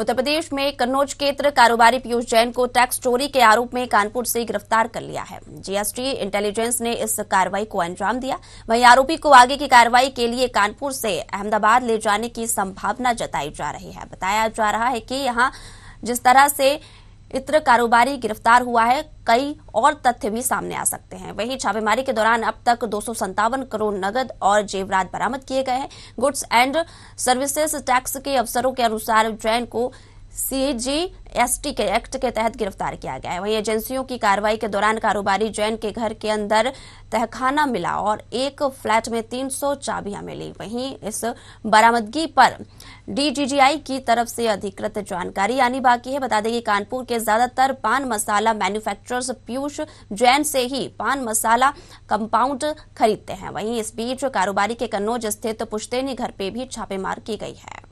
उत्तर प्रदेश में कन्नौज क्षेत्र कारोबारी पीयूष जैन को टैक्स चोरी के आरोप में कानपुर से गिरफ्तार कर लिया है जीएसटी इंटेलिजेंस ने इस कार्रवाई को अंजाम दिया वहीं आरोपी को आगे की कार्रवाई के लिए कानपुर से अहमदाबाद ले जाने की संभावना जताई जा रही है बताया जा रहा है कि यहां जिस तरह से इत्र कारोबारी गिरफ्तार हुआ है कई और तथ्य भी सामने आ सकते हैं वहीं छापेमारी के दौरान अब तक दो करोड़ नगद और जेवरात बरामद किए गए हैं गुड्स एंड सर्विसेज टैक्स के अफसरों के अनुसार जैन को सीजीएसटी के एक्ट के तहत गिरफ्तार किया गया है वहीं एजेंसियों की कार्रवाई के दौरान कारोबारी जैन के घर के अंदर तहखाना मिला और एक फ्लैट में 300 चाबियां मिली वहीं इस बरामदगी पर डीजीजीआई की तरफ से अधिकृत जानकारी आनी बाकी है बता दें कि कानपुर के ज्यादातर पान मसाला मैन्युफैक्चरर्स पीयूष जैन से ही पान मसाला कंपाउंड खरीदते हैं वहीं इस बीच कारोबारी के कन्नौज स्थित पुश्तेनी घर पे भी छापेमार की गई है